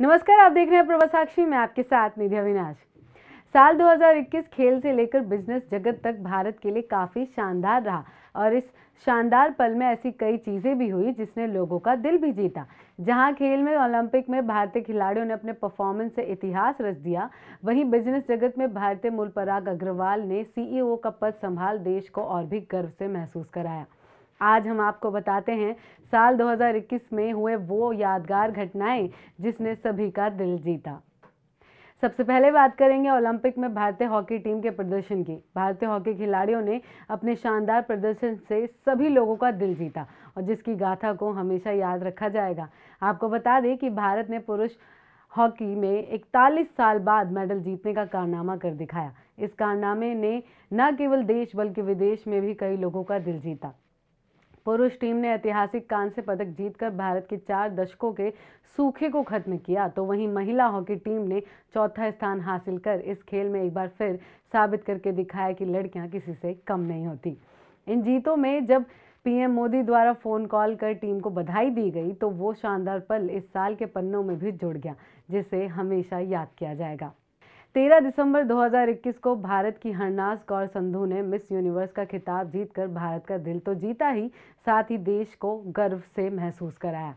नमस्कार आप देख रहे हैं प्रवासाक्षी मैं आपके साथ निधि अविनाश साल 2021 खेल से लेकर बिजनेस जगत तक भारत के लिए काफ़ी शानदार रहा और इस शानदार पल में ऐसी कई चीज़ें भी हुई जिसने लोगों का दिल भी जीता जहां खेल में ओलंपिक में भारतीय खिलाड़ियों ने अपने परफॉर्मेंस से इतिहास रच दिया वहीं बिजनेस जगत में भारतीय मूल पराग अग्रवाल ने सीईओ e का पद संभाल देश को और भी गर्व से महसूस कराया आज हम आपको बताते हैं साल 2021 में हुए वो यादगार घटनाएं जिसने सभी का दिल जीता सबसे पहले बात करेंगे ओलंपिक में भारतीय हॉकी टीम के प्रदर्शन की भारतीय हॉकी खिलाड़ियों ने अपने शानदार प्रदर्शन से सभी लोगों का दिल जीता और जिसकी गाथा को हमेशा याद रखा जाएगा आपको बता दें कि भारत ने पुरुष हॉकी में इकतालीस साल बाद मेडल जीतने का कारनामा कर दिखाया इस कारनामे ने न केवल देश बल्कि विदेश में भी कई लोगों का दिल जीता पुरुष टीम ने ऐतिहासिक कांस्य पदक जीतकर भारत के चार दशकों के सूखे को खत्म किया तो वहीं महिला हॉकी टीम ने चौथा स्थान हासिल कर इस खेल में एक बार फिर साबित करके दिखाया कि लड़कियां किसी से कम नहीं होती इन जीतों में जब पीएम मोदी द्वारा फ़ोन कॉल कर टीम को बधाई दी गई तो वो शानदार पल इस साल के पन्नों में भी जुड़ गया जिसे हमेशा याद किया जाएगा तेरह दिसंबर 2021 को भारत की हरनास कौर संधू ने मिस यूनिवर्स का खिताब जीतकर भारत का दिल तो जीता ही साथ ही देश को गर्व से महसूस कराया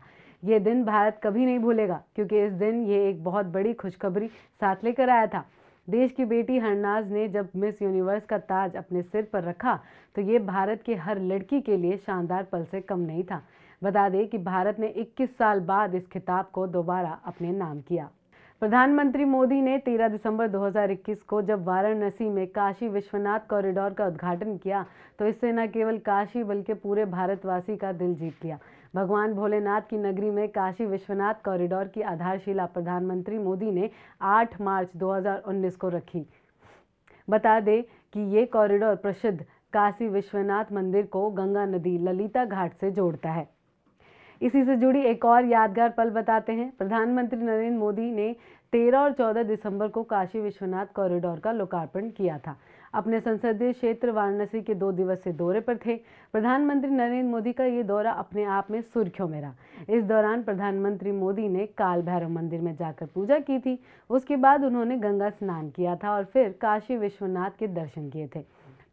ये दिन भारत कभी नहीं भूलेगा क्योंकि इस दिन ये एक बहुत बड़ी खुशखबरी साथ लेकर आया था देश की बेटी हरनाज ने जब मिस यूनिवर्स का ताज अपने सिर पर रखा तो ये भारत के हर लड़की के लिए शानदार पल से कम नहीं था बता दें कि भारत ने 21 साल बाद इस खिताब को दोबारा अपने नाम किया प्रधानमंत्री मोदी ने 13 दिसंबर 2021 को जब वाराणसी में काशी विश्वनाथ कॉरिडोर का उद्घाटन किया तो इससे न केवल काशी बल्कि पूरे भारतवासी का दिल जीत लिया भगवान भोलेनाथ की नगरी में काशी विश्वनाथ कॉरिडोर की आधारशिला प्रधानमंत्री मोदी ने 8 मार्च 2019 को रखी बता दें कि ये कॉरिडोर प्रसिद्ध काशी विश्वनाथ मंदिर को गंगा नदी ललिता घाट से जोड़ता है इसी से जुड़ी एक और यादगार पल बताते हैं प्रधानमंत्री नरेंद्र मोदी ने 13 और 14 दिसंबर को काशी विश्वनाथ कॉरिडोर का लोकार्पण किया था अपने संसदीय क्षेत्र वाराणसी के दो दिवसीय दौरे पर थे प्रधानमंत्री नरेंद्र मोदी का ये दौरा अपने आप में सुर्खियों में रहा इस दौरान प्रधानमंत्री मोदी ने काल भैरव मंदिर में जाकर पूजा की थी उसके बाद उन्होंने गंगा स्नान किया था और फिर काशी विश्वनाथ के दर्शन किए थे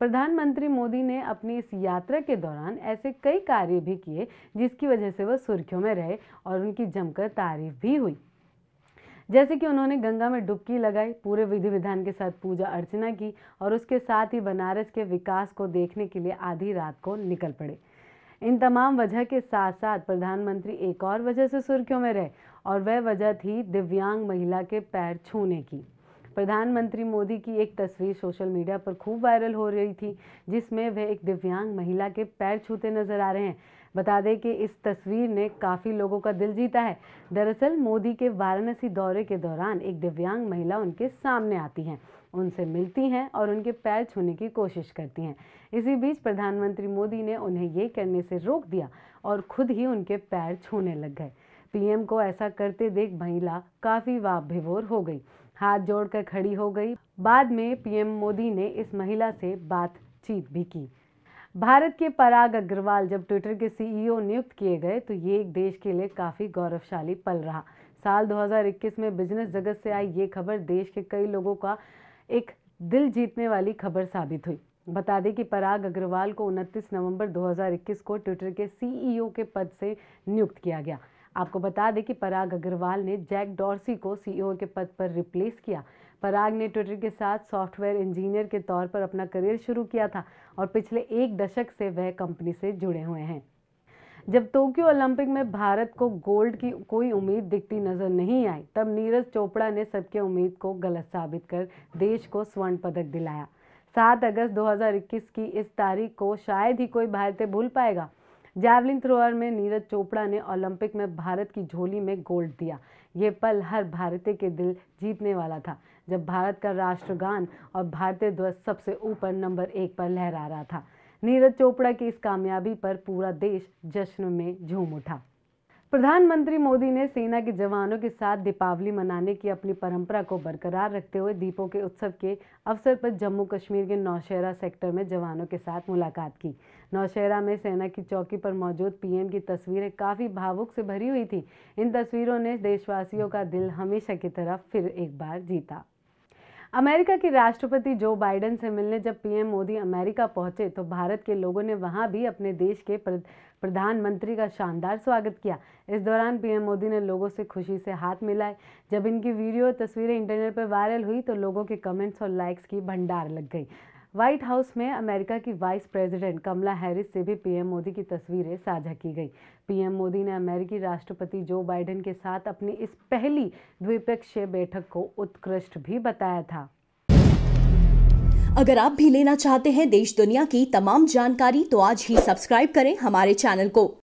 प्रधानमंत्री मोदी ने अपनी इस यात्रा के दौरान ऐसे कई कार्य भी किए जिसकी वजह से वह सुर्खियों में रहे और उनकी जमकर तारीफ भी हुई जैसे कि उन्होंने गंगा में डुबकी लगाई पूरे विधि विधान के साथ पूजा अर्चना की और उसके साथ ही बनारस के विकास को देखने के लिए आधी रात को निकल पड़े इन तमाम वजह के साथ साथ प्रधानमंत्री एक और वजह से सुर्खियों में रहे और वह वजह थी दिव्यांग महिला के पैर छूने की प्रधानमंत्री मोदी की एक तस्वीर सोशल मीडिया पर खूब वायरल हो रही थी जिसमें वे एक दिव्यांग महिला के पैर छूते नजर आ रहे हैं बता दें कि इस तस्वीर ने काफ़ी लोगों का दिल जीता है दरअसल मोदी के वाराणसी दौरे के दौरान एक दिव्यांग महिला उनके सामने आती हैं उनसे मिलती हैं और उनके पैर छूने की कोशिश करती हैं इसी बीच प्रधानमंत्री मोदी ने उन्हें ये करने से रोक दिया और खुद ही उनके पैर छूने लग गए पीएम को ऐसा करते देख महिला काफ़ी वाप विभोर हो गई हाथ जोड़कर खड़ी हो गई बाद में पीएम मोदी ने इस महिला से बातचीत भी की भारत के पराग अग्रवाल जब ट्विटर के सीईओ नियुक्त किए गए तो ये एक देश के लिए काफ़ी गौरवशाली पल रहा साल 2021 में बिजनेस जगत से आई ये खबर देश के कई लोगों का एक दिल जीतने वाली खबर साबित हुई बता दें कि पराग अग्रवाल को 29 नवंबर 2021 को ट्विटर के सीईओ के पद से नियुक्त किया गया आपको बता दें कि पराग अग्रवाल ने जैक डॉर्सी को सीईओ के पद पर रिप्लेस किया पराग ने ट्विटर के साथ सॉफ्टवेयर इंजीनियर के तौर पर अपना करियर शुरू किया था और पिछले एक दशक से वह कंपनी से जुड़े हुए हैं जब टोक्यो ओलंपिक में भारत को गोल्ड की कोई उम्मीद दिखती नजर नहीं आई तब नीरज चोपड़ा ने सबके उम्मीद को गलत साबित कर देश को स्वर्ण पदक दिलाया सात अगस्त 2021 की इस तारीख को शायद ही कोई भारतीय भूल पाएगा जैवलिन थ्रोअर में नीरज चोपड़ा ने ओलंपिक में भारत की झोली में गोल्ड दिया ये पल हर भारतीय के दिल जीतने वाला था जब भारत का राष्ट्रगान और भारतीय ध्वज सबसे ऊपर नंबर एक पर लहरा रहा था नीरज चोपड़ा की इस कामयाबी पर पूरा देश जश्न में झूम उठा प्रधानमंत्री मोदी ने सेना के जवानों के साथ दीपावली मनाने की अपनी परंपरा को बरकरार रखते हुए दीपों के उत्सव के अवसर पर जम्मू कश्मीर के नौशहरा सेक्टर में जवानों के साथ मुलाकात की नौशहरा में सेना की चौकी पर मौजूद पीएम की तस्वीरें काफ़ी भावुक से भरी हुई थी इन तस्वीरों ने देशवासियों का दिल हमेशा की तरह फिर एक बार जीता अमेरिका के राष्ट्रपति जो बाइडेन से मिलने जब पीएम मोदी अमेरिका पहुंचे तो भारत के लोगों ने वहां भी अपने देश के प्रधानमंत्री का शानदार स्वागत किया इस दौरान पीएम मोदी ने लोगों से खुशी से हाथ मिलाए जब इनकी वीडियो और तस्वीरें इंटरनेट पर वायरल हुई तो लोगों के कमेंट्स और लाइक्स की भंडार लग गई व्हाइट हाउस में अमेरिका की वाइस प्रेसिडेंट कमला हैरिस से भी पीएम मोदी की तस्वीरें साझा की गई पीएम मोदी ने अमेरिकी राष्ट्रपति जो बाइडेन के साथ अपनी इस पहली द्विपक्षीय बैठक को उत्कृष्ट भी बताया था अगर आप भी लेना चाहते हैं देश दुनिया की तमाम जानकारी तो आज ही सब्सक्राइब करें हमारे चैनल को